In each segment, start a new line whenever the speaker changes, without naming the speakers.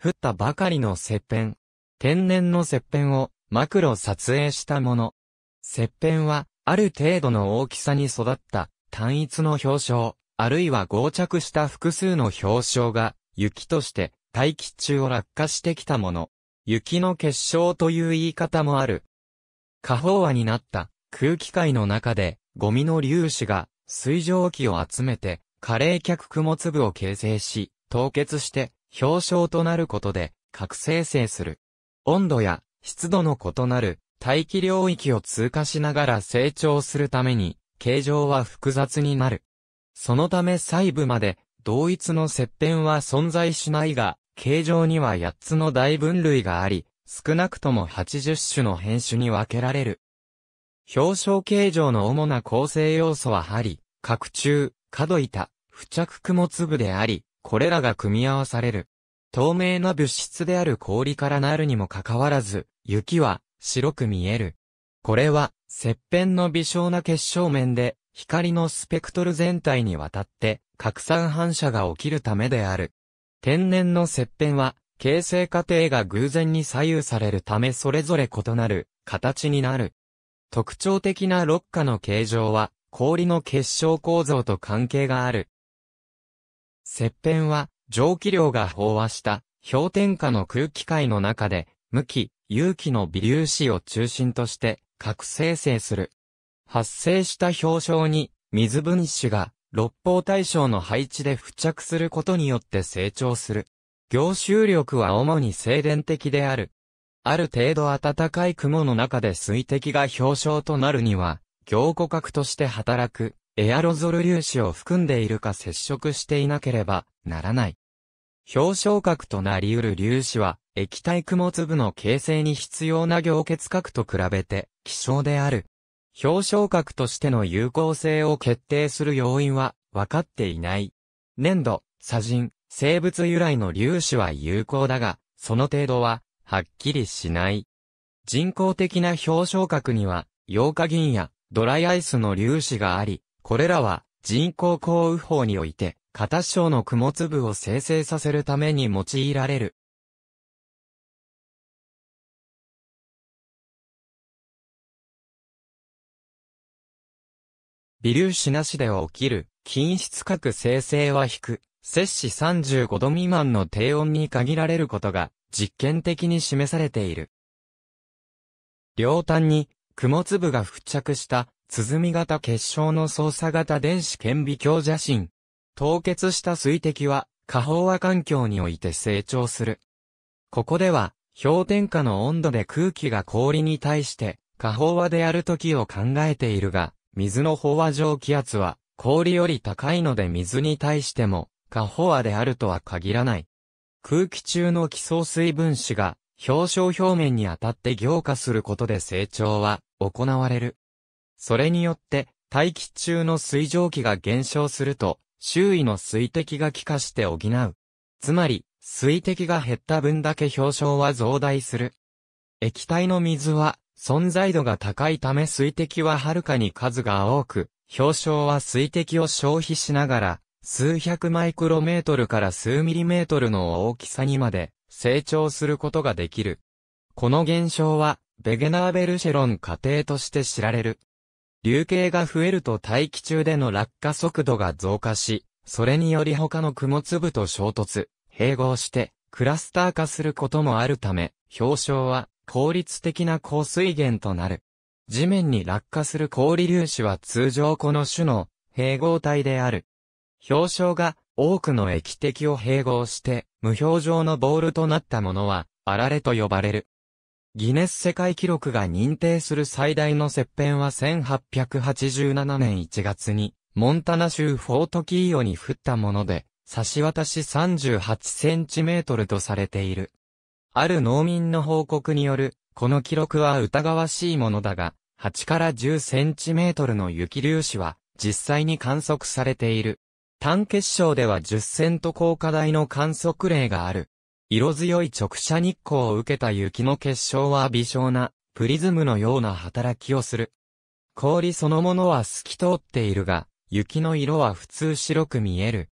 降ったばかりの雪片。天然の雪片をマクロ撮影したもの。雪片は、ある程度の大きさに育った単一の氷床、あるいは合着した複数の氷床が、雪として大気中を落下してきたもの。雪の結晶という言い方もある。過飽和になった空気界の中で、ゴミの粒子が水蒸気を集めて、加冷却雲粒を形成し、凍結して、表彰となることで、核生成する。温度や湿度の異なる大気領域を通過しながら成長するために、形状は複雑になる。そのため細部まで同一の接点は存在しないが、形状には8つの大分類があり、少なくとも80種の変種に分けられる。表彰形状の主な構成要素は針、角柱、角板、付着雲粒であり、これらが組み合わされる。透明な物質である氷からなるにもかかわらず、雪は白く見える。これは、切片の微小な結晶面で、光のスペクトル全体にわたって、拡散反射が起きるためである。天然の切片は、形成過程が偶然に左右されるためそれぞれ異なる、形になる。特徴的な六花の形状は、氷の結晶構造と関係がある。石片は蒸気量が飽和した氷点下の空気界の中で、無機有機の微粒子を中心として核生成する。発生した氷床に水分子が六方対象の配置で付着することによって成長する。凝集力は主に静電的である。ある程度暖かい雲の中で水滴が氷床となるには、凝固核として働くエアロゾル粒子を含んでいるか接触していなければならない。表彰核となり得る粒子は、液体雲粒の形成に必要な凝結核と比べて、希少である。表彰核としての有効性を決定する要因は、分かっていない。粘土、砂塵、生物由来の粒子は有効だが、その程度は、はっきりしない。人工的な表彰核には、溶化銀やドライアイスの粒子があり、これらは人工降雨法において、片小の雲粒を生成させるために用いられる。微粒子なしでは起きる、均質核生成は低、摂氏35度未満の低温に限られることが、実験的に示されている。両端に、雲粒が付着した鼓型結晶の操作型電子顕微鏡写真。凍結した水滴は、過飽和環境において成長する。ここでは、氷点下の温度で空気が氷に対して、過飽和である時を考えているが、水の飽和上気圧は、氷より高いので水に対しても、過飽和であるとは限らない。空気中の基層水分子が、氷床表面に当たって凝化することで成長は、行われる。それによって、大気中の水蒸気が減少すると、周囲の水滴が気化して補う。つまり、水滴が減った分だけ表彰は増大する。液体の水は、存在度が高いため水滴ははるかに数が多く、表彰は水滴を消費しながら、数百マイクロメートルから数ミリメートルの大きさにまで成長することができる。この現象は、ベゲナーベルシェロン過程として知られる。流形が増えると大気中での落下速度が増加し、それにより他の雲粒と衝突、併合して、クラスター化することもあるため、氷床は効率的な降水源となる。地面に落下する氷粒子は通常この種の併合体である。氷床が多くの液滴を併合して無表情のボールとなったものは、あられと呼ばれる。ギネス世界記録が認定する最大の切片は1887年1月に、モンタナ州フォートキーオに降ったもので、差し渡し38センチメートルとされている。ある農民の報告による、この記録は疑わしいものだが、8から10センチメートルの雪粒子は、実際に観測されている。単結晶では10セント高架台の観測例がある。色強い直射日光を受けた雪の結晶は微小なプリズムのような働きをする。氷そのものは透き通っているが、雪の色は普通白く見える。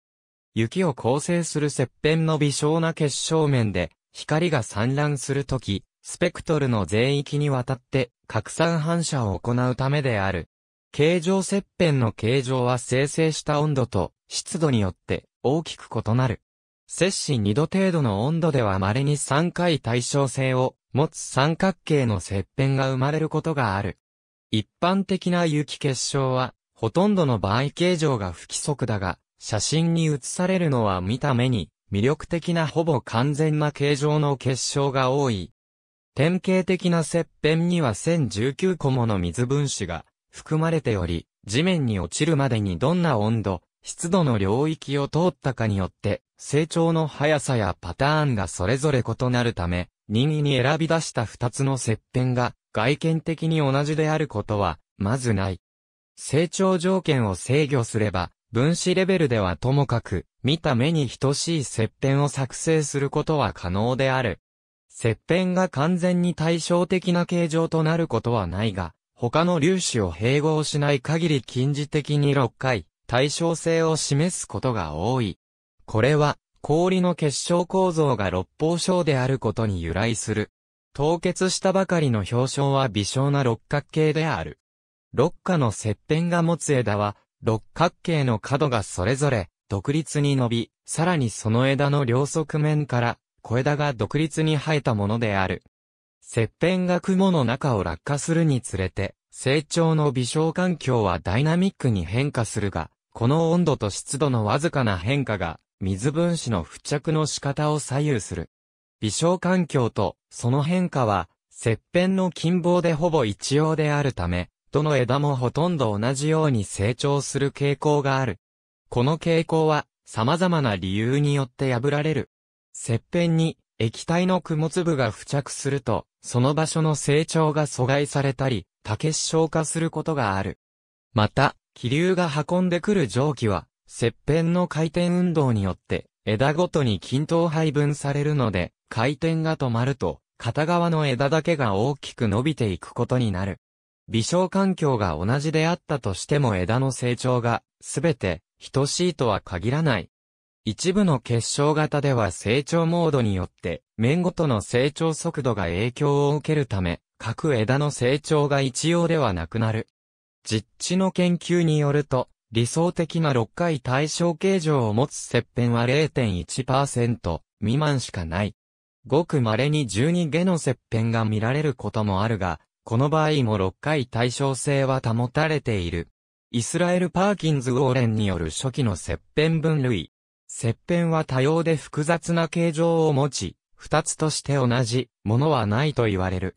雪を構成する切片の微小な結晶面で、光が散乱するとき、スペクトルの全域にわたって拡散反射を行うためである。形状切片の形状は生成した温度と湿度によって大きく異なる。摂氏2度程度の温度では稀に3回対称性を持つ三角形の切片が生まれることがある。一般的な雪結晶は、ほとんどの場合形状が不規則だが、写真に写されるのは見た目に魅力的なほぼ完全な形状の結晶が多い。典型的な切片には1019個もの水分子が含まれており、地面に落ちるまでにどんな温度、湿度の領域を通ったかによって、成長の速さやパターンがそれぞれ異なるため、任意に選び出した二つの切片が、外見的に同じであることは、まずない。成長条件を制御すれば、分子レベルではともかく、見た目に等しい切片を作成することは可能である。切片が完全に対照的な形状となることはないが、他の粒子を併合しない限り近似的に6回、対称性を示すことが多い。これは、氷の結晶構造が六方章であることに由来する。凍結したばかりの表床は微小な六角形である。六花の切片が持つ枝は、六角形の角がそれぞれ、独立に伸び、さらにその枝の両側面から、小枝が独立に生えたものである。切片が雲の中を落下するにつれて、成長の微小環境はダイナミックに変化するが、この温度と湿度のわずかな変化が、水分子の付着の仕方を左右する。微小環境と、その変化は、切片の近傍でほぼ一様であるため、どの枝もほとんど同じように成長する傾向がある。この傾向は、様々な理由によって破られる。切片に液体の雲粒が付着すると、その場所の成長が阻害されたり、結消化することがある。また、気流が運んでくる蒸気は、切片の回転運動によって、枝ごとに均等配分されるので、回転が止まると、片側の枝だけが大きく伸びていくことになる。微小環境が同じであったとしても枝の成長が、すべて、等しいとは限らない。一部の結晶型では成長モードによって、面ごとの成長速度が影響を受けるため、各枝の成長が一様ではなくなる。実地の研究によると、理想的な6回対象形状を持つ切片は0.1%未満しかない。ごく稀に12下の切片が見られることもあるが、この場合も6回対象性は保たれている。イスラエル・パーキンズ・ウォーレンによる初期の切片分類、切片は多様で複雑な形状を持ち、二つとして同じものはないと言われる。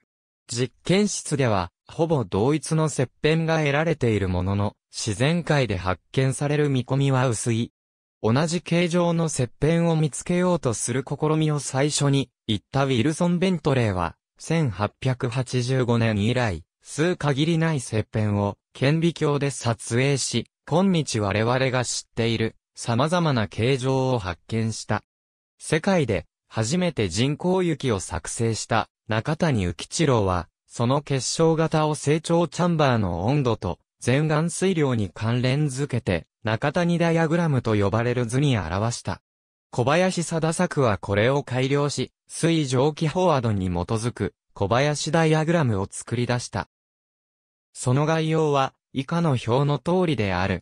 実験室では、ほぼ同一の切片が得られているものの、自然界で発見される見込みは薄い。同じ形状の切片を見つけようとする試みを最初に、言ったウィルソン・ベントレーは、1885年以来、数限りない切片を、顕微鏡で撮影し、今日我々が知っている様々な形状を発見した。世界で初めて人工雪を作成した中谷浮一郎は、その結晶型を成長チャンバーの温度と全岩水量に関連づけて中谷ダイアグラムと呼ばれる図に表した。小林貞作はこれを改良し、水蒸気フォワードに基づく小林ダイアグラムを作り出した。その概要は以下の表の通りである。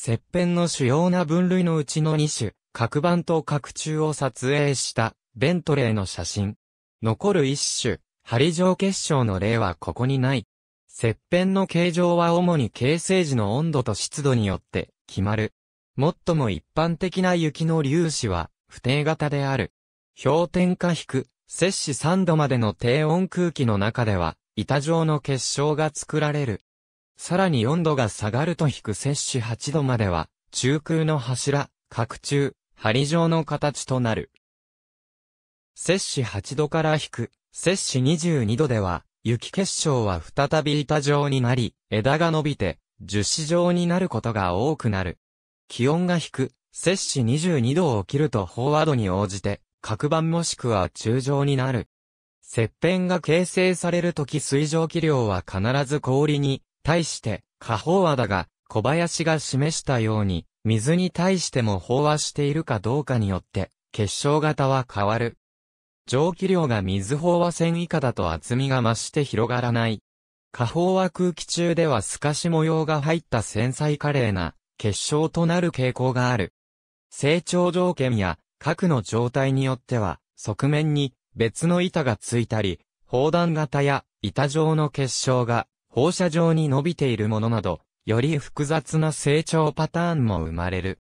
切片の主要な分類のうちの2種、角板と角柱を撮影したベントレーの写真。残る1種、針状結晶の例はここにない。切片の形状は主に形成時の温度と湿度によって決まる。最も一般的な雪の粒子は不定型である。氷点下低、摂氏3度までの低温空気の中では、板状の結晶が作られる。さらに温度が下がると引く摂氏8度までは、中空の柱、角柱、針状の形となる。摂氏8度から引く、摂氏22度では、雪結晶は再び板状になり、枝が伸びて、樹脂状になることが多くなる。気温が低く、摂氏22度を切ると飽和度に応じて、角板もしくは柱状になる。切片が形成されるとき水蒸気量は必ず氷に対して、過方和だが、小林が示したように、水に対しても飽和しているかどうかによって、結晶型は変わる。蒸気量が水飽和線以下だと厚みが増して広がらない。過方和空気中では透かし模様が入った繊細華麗な結晶となる傾向がある。成長条件や核の状態によっては、側面に別の板がついたり、砲弾型や板状の結晶が放射状に伸びているものなど、より複雑な成長パターンも生まれる。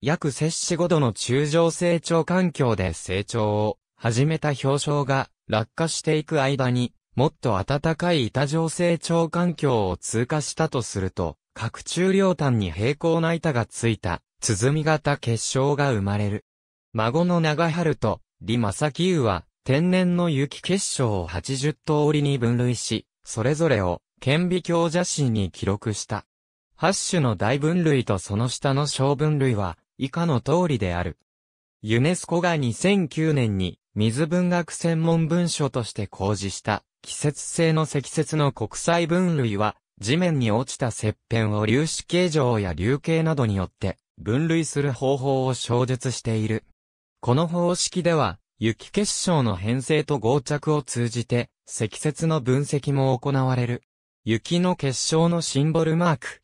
約摂氏5度の中上成長環境で成長を始めた氷床が落下していく間に、もっと暖かい板状成長環境を通過したとすると、各中両端に平行な板がついた、鼓型結晶が生まれる。孫の長春と、李正清は、天然の雪結晶を80通りに分類し、それぞれを顕微鏡写真に記録した。8種の大分類とその下の小分類は、以下の通りである。ユネスコが2009年に、水文学専門文書として公示した、季節性の積雪の国際分類は、地面に落ちた切片を粒子形状や流形などによって、分類する方法を詳述している。この方式では、雪結晶の編成と合着を通じて、積雪の分析も行われる。雪の結晶のシンボルマーク。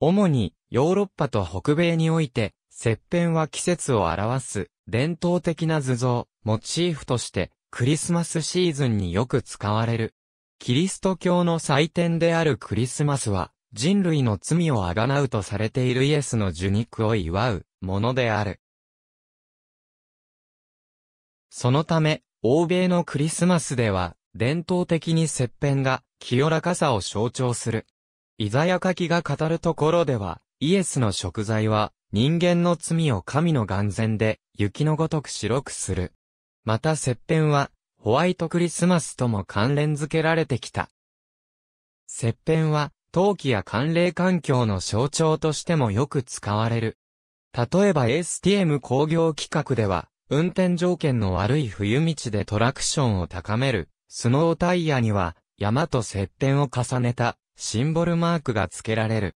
主にヨーロッパと北米において、雪片は季節を表す伝統的な図像、モチーフとしてクリスマスシーズンによく使われる。キリスト教の祭典であるクリスマスは、人類の罪をあがなうとされているイエスの受肉を祝うものである。そのため、欧米のクリスマスでは、伝統的に切片が清らかさを象徴する。イザヤ書きが語るところでは、イエスの食材は、人間の罪を神の眼前で、雪のごとく白くする。また切片は、ホワイトクリスマスとも関連付けられてきた。切片は、陶器や寒冷環境の象徴としてもよく使われる。例えば s t m 工業企画では、運転条件の悪い冬道でトラクションを高める、スノータイヤには、山と接点を重ねたシンボルマークが付けられる。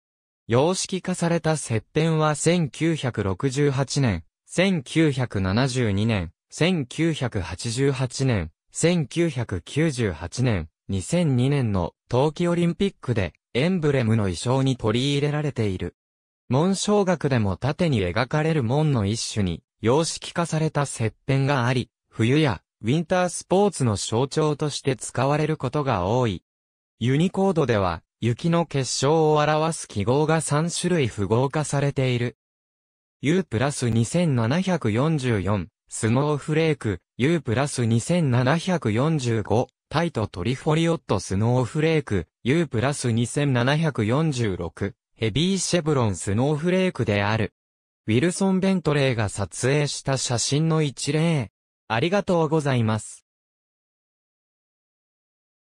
様式化された接点は1968年、1972年、1988年、1998年、2002年の冬季オリンピックでエンブレムの衣装に取り入れられている。紋章学でも縦に描かれる門の一種に様式化された接点があり、冬やウィンタースポーツの象徴として使われることが多い。ユニコードでは、雪の結晶を表す記号が3種類符号化されている。U プラス2744、スノーフレーク、U プラス2745、タイトトリフォリオットスノーフレーク、U プラス2746、ヘビーシェブロンスノーフレークである。ウィルソン・ベントレーが撮影した写真の一例。ありがとうございます。